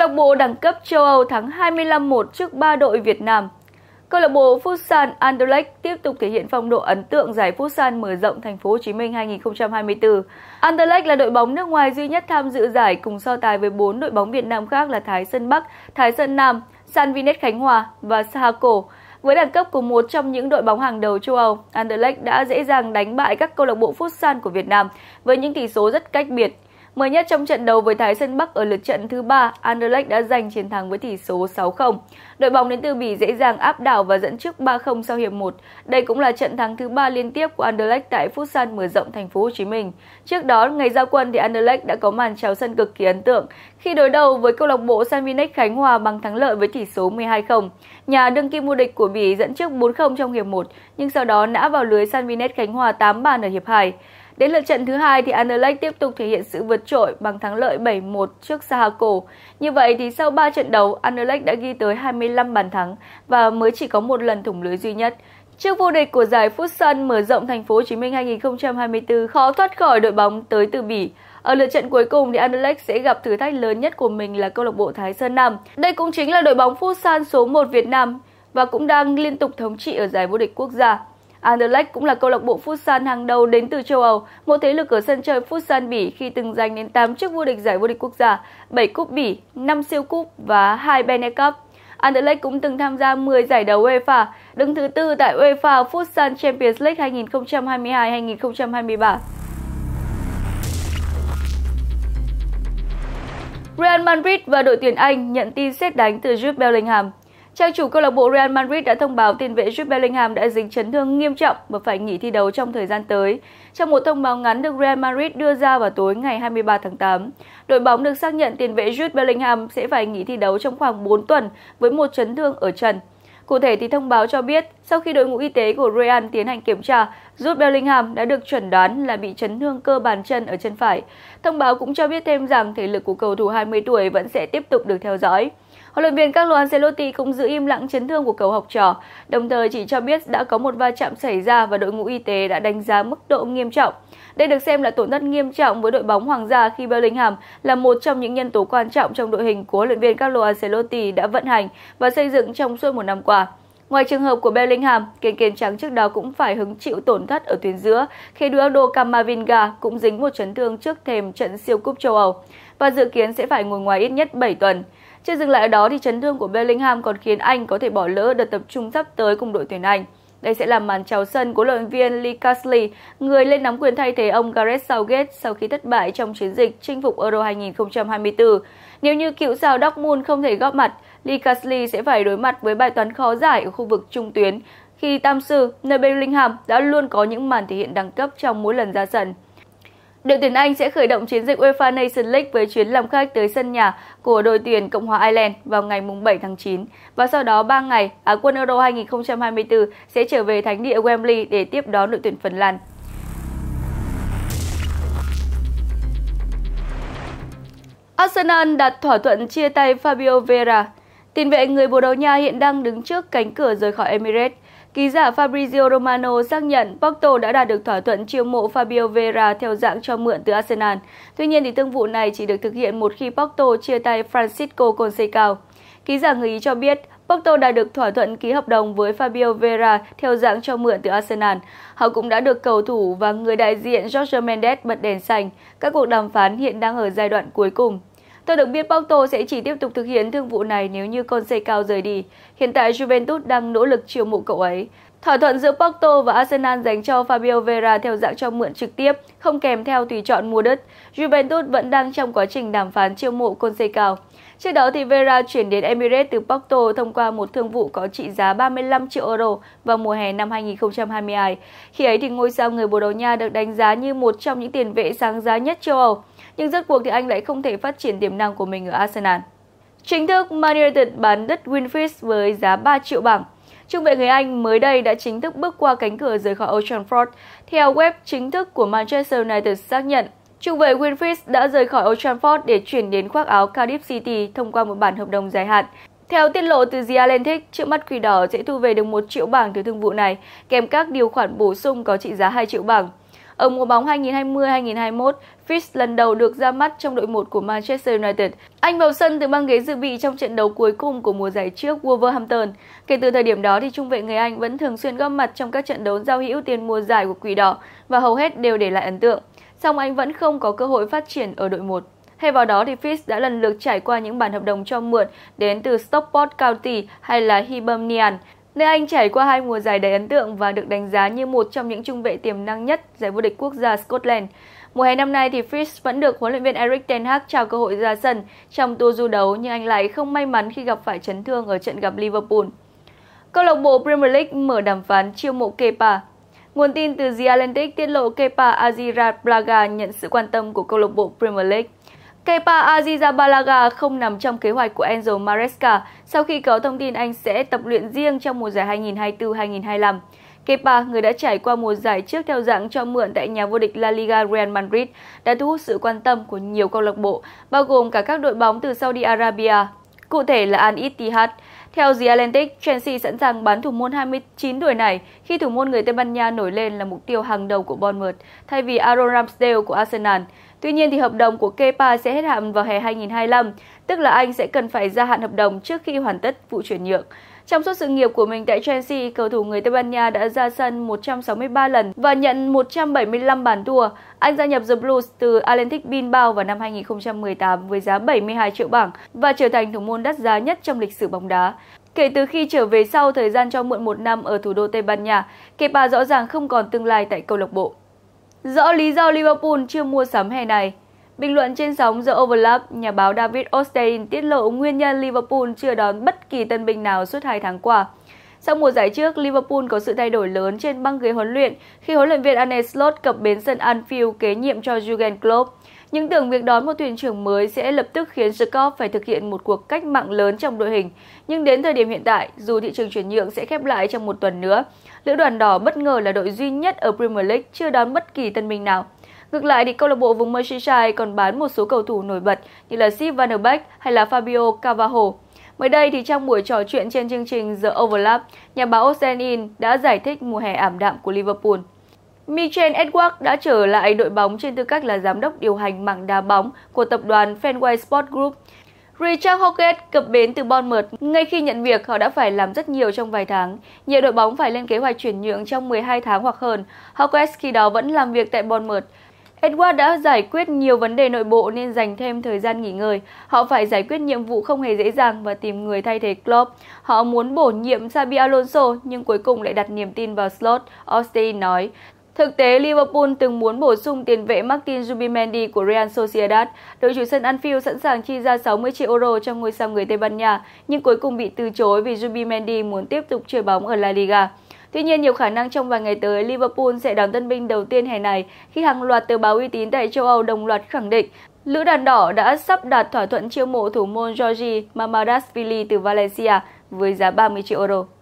Câu lạc bộ đẳng cấp châu Âu thắng 25-1 trước ba đội Việt Nam. Câu lạc bộ Futsal Anderlecht tiếp tục thể hiện phong độ ấn tượng giải Futsal mở rộng thành phố Hồ Chí Minh 2024. Anderlecht là đội bóng nước ngoài duy nhất tham dự giải cùng so tài với 4 đội bóng Việt Nam khác là Thái Sơn Bắc, Thái Sơn Nam, San Vinet Khánh Hòa và Sahaco. Với đẳng cấp của một trong những đội bóng hàng đầu châu Âu, Anderlecht đã dễ dàng đánh bại các câu lạc bộ Futsal của Việt Nam với những tỷ số rất cách biệt Mới nhất trong trận đấu với Thái Sơn Bắc ở lượt trận thứ 3, Anderlecht đã giành chiến thắng với tỷ số 6-0. Đội bóng đến từ Bỉ dễ dàng áp đảo và dẫn trước 3-0 sau hiệp 1. Đây cũng là trận thắng thứ 3 liên tiếp của Anderlecht tại Phút San mở rộng thành phố Hồ Chí Minh. Trước đó, ngày giao quân thì Anderlecht đã có màn chào sân cực kỳ ấn tượng khi đối đầu với câu lạc bộ Sanvinec Khánh Hòa bằng thắng lợi với tỷ số 12-0. Nhà đương kim vô địch của Bỉ dẫn trước 4-0 trong hiệp 1 nhưng sau đó nã vào lưới Sanvinec Khánh Hòa 8 bàn ở hiệp 2. Đến lượt trận thứ hai thì Anderlecht tiếp tục thể hiện sự vượt trội bằng thắng lợi 7-1 trước Sahako. Như vậy thì sau 3 trận đấu, Anderlecht đã ghi tới 25 bàn thắng và mới chỉ có một lần thủng lưới duy nhất. Trước vô địch của giải Futsal mở rộng thành phố Hồ Chí Minh 2024 khó thoát khỏi đội bóng tới từ Bỉ. Ở lượt trận cuối cùng thì Anderlecht sẽ gặp thử thách lớn nhất của mình là câu lạc bộ Thái Sơn Nam. Đây cũng chính là đội bóng Futsal số 1 Việt Nam và cũng đang liên tục thống trị ở giải vô địch quốc gia. Anderlecht cũng là câu lạc bộ futsal hàng đầu đến từ châu Âu, một thế lực ở sân chơi futsal Bỉ khi từng giành đến 8 chức vô địch giải vô địch quốc gia, 7 cúp Bỉ, 5 siêu cúp và 2 Bene Cup. Anderlecht cũng từng tham gia 10 giải đấu UEFA, đứng thứ tư tại UEFA Futsal Champions League 2022-2023. Real Madrid và đội tuyển Anh nhận tin xét đánh từ Jude Bellingham. Trang chủ câu lạc bộ Real Madrid đã thông báo tiền vệ Jude Bellingham đã dính chấn thương nghiêm trọng và phải nghỉ thi đấu trong thời gian tới. Trong một thông báo ngắn được Real Madrid đưa ra vào tối ngày 23 tháng 8, đội bóng được xác nhận tiền vệ Jude Bellingham sẽ phải nghỉ thi đấu trong khoảng 4 tuần với một chấn thương ở chân. Cụ thể thì thông báo cho biết, sau khi đội ngũ y tế của Real tiến hành kiểm tra, Jude Bellingham đã được chuẩn đoán là bị chấn thương cơ bàn chân ở chân phải. Thông báo cũng cho biết thêm rằng thể lực của cầu thủ 20 tuổi vẫn sẽ tiếp tục được theo dõi. Huấn luyện viên Carlo Ancelotti cũng giữ im lặng chấn thương của cầu học trò, đồng thời chỉ cho biết đã có một va chạm xảy ra và đội ngũ y tế đã đánh giá mức độ nghiêm trọng. Đây được xem là tổn thất nghiêm trọng với đội bóng Hoàng gia khi Bellingham là một trong những nhân tố quan trọng trong đội hình của huấn luyện viên Carlo Ancelotti đã vận hành và xây dựng trong suốt một năm qua. Ngoài trường hợp của Bellingham, kênh kiên trắng trước đó cũng phải hứng chịu tổn thất ở tuyến giữa khi Eduardo Camavinga cũng dính một chấn thương trước thềm trận siêu cúp châu Âu và dự kiến sẽ phải ngồi ngoài ít nhất 7 tuần. Chưa dừng lại ở đó thì chấn thương của Bellingham còn khiến Anh có thể bỏ lỡ đợt tập trung sắp tới cùng đội tuyển Anh. Đây sẽ là màn chào sân của luyện viên Lee Casley, người lên nắm quyền thay thế ông Gareth Southgate sau khi thất bại trong chiến dịch chinh phục Euro 2024. Nếu như cựu sao Dortmund không thể góp mặt, Lee Casley sẽ phải đối mặt với bài toán khó giải ở khu vực trung tuyến khi tam sư nơi Bellingham đã luôn có những màn thể hiện đẳng cấp trong mỗi lần ra sân. Đội tuyển Anh sẽ khởi động chiến dịch UEFA Nations League với chuyến làm khách tới sân nhà của đội tuyển Cộng hòa Ireland vào ngày 7 tháng 9. Và sau đó 3 ngày, Á quân Euro 2024 sẽ trở về thánh địa Wembley để tiếp đón đội tuyển Phần Lan. Arsenal đặt thỏa thuận chia tay Fabio Vera. Tiền vệ người Bồ Đào Nha hiện đang đứng trước cánh cửa rời khỏi Emirates. Ký giả Fabrizio Romano xác nhận Porto đã đạt được thỏa thuận chiêu mộ Fabio Vera theo dạng cho mượn từ Arsenal. Tuy nhiên, thì thương vụ này chỉ được thực hiện một khi Porto chia tay Francisco Conceição. Ký giả người Ý cho biết, Porto đã được thỏa thuận ký hợp đồng với Fabio Vera theo dạng cho mượn từ Arsenal. Họ cũng đã được cầu thủ và người đại diện Jorge Mendes bật đèn xanh. Các cuộc đàm phán hiện đang ở giai đoạn cuối cùng. Tôi được biết Porto sẽ chỉ tiếp tục thực hiện thương vụ này nếu như con cao rời đi. Hiện tại Juventus đang nỗ lực chiêu mộ cậu ấy. Thỏa thuận giữa Porto và Arsenal dành cho Fabio Vera theo dạng cho mượn trực tiếp, không kèm theo tùy chọn mua đất. Juventus vẫn đang trong quá trình đàm phán chiêu mộ Concecao. Trước đó, thì Vera chuyển đến Emirates từ Porto thông qua một thương vụ có trị giá 35 triệu euro vào mùa hè năm 2022. Khi ấy, thì ngôi sao người Bồ Đào Nha được đánh giá như một trong những tiền vệ sáng giá nhất châu Âu. Nhưng rốt cuộc thì anh lại không thể phát triển tiềm năng của mình ở Arsenal. Chính thức, Man United bán đất Winfield với giá 3 triệu bảng. Trung vệ người Anh mới đây đã chính thức bước qua cánh cửa rời khỏi Old Trafford. Theo web chính thức của Manchester United xác nhận, Trung vệ Winfrey đã rời khỏi Old Trafford để chuyển đến khoác áo Cardiff City thông qua một bản hợp đồng dài hạn. Theo tiết lộ từ The Atlantic, trước mắt Quỷ Đỏ sẽ thu về được 1 triệu bảng từ thương vụ này, kèm các điều khoản bổ sung có trị giá 2 triệu bảng. Ở mùa bóng 2020-2021, Fitz lần đầu được ra mắt trong đội 1 của Manchester United. Anh vào sân từ băng ghế dự bị trong trận đấu cuối cùng của mùa giải trước Wolverhampton. Kể từ thời điểm đó thì trung vệ người Anh vẫn thường xuyên góp mặt trong các trận đấu giao hữu tiền mùa giải của Quỷ Đỏ và hầu hết đều để lại ấn tượng. Song anh vẫn không có cơ hội phát triển ở đội 1. Thay vào đó thì Fitz đã lần lượt trải qua những bản hợp đồng cho mượn đến từ Stockport County hay là Hibernian nơi anh trải qua hai mùa giải đầy ấn tượng và được đánh giá như một trong những trung vệ tiềm năng nhất giải vô địch quốc gia Scotland. Mùa hè năm nay thì Fitz vẫn được huấn luyện viên Eric Ten Hag trao cơ hội ra sân trong tour du đấu nhưng anh lại không may mắn khi gặp phải chấn thương ở trận gặp Liverpool. Câu lạc bộ Premier League mở đàm phán chiêu mộ Kepa. Nguồn tin từ The Atlantic tiết lộ Kepa Arrizabalaga nhận sự quan tâm của câu lạc bộ Premier League. Kepa Arrizabalaga không nằm trong kế hoạch của Enzo Maresca sau khi có thông tin anh sẽ tập luyện riêng trong mùa giải 2024-2025. Kepa, người đã trải qua mùa giải trước theo dạng cho mượn tại nhà vô địch La Liga Real Madrid, đã thu hút sự quan tâm của nhiều câu lạc bộ, bao gồm cả các đội bóng từ Saudi Arabia, cụ thể là Al Ittihad. Theo The Atlantic, Chelsea sẵn sàng bán thủ môn 29 tuổi này khi thủ môn người Tây Ban Nha nổi lên là mục tiêu hàng đầu của Bournemouth, thay vì Aaron Ramsdale của Arsenal. Tuy nhiên thì hợp đồng của Kepa sẽ hết hạn vào hè 2025, tức là anh sẽ cần phải gia hạn hợp đồng trước khi hoàn tất vụ chuyển nhượng. Trong suốt sự nghiệp của mình tại Chelsea, cầu thủ người Tây Ban Nha đã ra sân 163 lần và nhận 175 bàn thua. Anh gia nhập The Blues từ Atlantic Bilbao vào năm 2018 với giá 72 triệu bảng và trở thành thủ môn đắt giá nhất trong lịch sử bóng đá. Kể từ khi trở về sau thời gian cho mượn một năm ở thủ đô Tây Ban Nha, Kepa rõ ràng không còn tương lai tại câu lạc bộ rõ lý do Liverpool chưa mua sắm hè này. Bình luận trên sóng The Overlap, nhà báo David Osteen tiết lộ nguyên nhân Liverpool chưa đón bất kỳ tân binh nào suốt 2 tháng qua. Sau mùa giải trước, Liverpool có sự thay đổi lớn trên băng ghế huấn luyện khi huấn luyện viên Arne Slot cập bến sân Anfield kế nhiệm cho Jurgen Klopp. Những tưởng việc đón một thuyền trưởng mới sẽ lập tức khiến Jacob phải thực hiện một cuộc cách mạng lớn trong đội hình. Nhưng đến thời điểm hiện tại, dù thị trường chuyển nhượng sẽ khép lại trong một tuần nữa, Lữ đoàn đỏ bất ngờ là đội duy nhất ở Premier League chưa đón bất kỳ tân binh nào. Ngược lại thì câu lạc bộ vùng Merseyside còn bán một số cầu thủ nổi bật như là Steve Van der Beek hay là Fabio Cavajo. Mới đây thì trong buổi trò chuyện trên chương trình The Overlap, nhà báo Osen In đã giải thích mùa hè ảm đạm của Liverpool. Michel Edward đã trở lại đội bóng trên tư cách là giám đốc điều hành mảng đá bóng của tập đoàn Fenway Sport Group. Richard Hockett cập bến từ Bournemouth ngay khi nhận việc họ đã phải làm rất nhiều trong vài tháng. Nhiều đội bóng phải lên kế hoạch chuyển nhượng trong 12 tháng hoặc hơn. Hockett khi đó vẫn làm việc tại Bournemouth. Edward đã giải quyết nhiều vấn đề nội bộ nên dành thêm thời gian nghỉ ngơi. Họ phải giải quyết nhiệm vụ không hề dễ dàng và tìm người thay thế Klopp. Họ muốn bổ nhiệm Xabi Alonso nhưng cuối cùng lại đặt niềm tin vào Slot, Austin nói. Thực tế, Liverpool từng muốn bổ sung tiền vệ Martin Zubimendi của Real Sociedad. Đội chủ sân Anfield sẵn sàng chi ra 60 triệu euro cho ngôi sao người Tây Ban Nha, nhưng cuối cùng bị từ chối vì Zubimendi muốn tiếp tục chơi bóng ở La Liga. Tuy nhiên, nhiều khả năng trong vài ngày tới, Liverpool sẽ đón tân binh đầu tiên hè này khi hàng loạt tờ báo uy tín tại châu Âu đồng loạt khẳng định Lữ đàn đỏ đã sắp đạt thỏa thuận chiêu mộ thủ môn Georgi Mamadashvili từ Valencia với giá 30 triệu euro.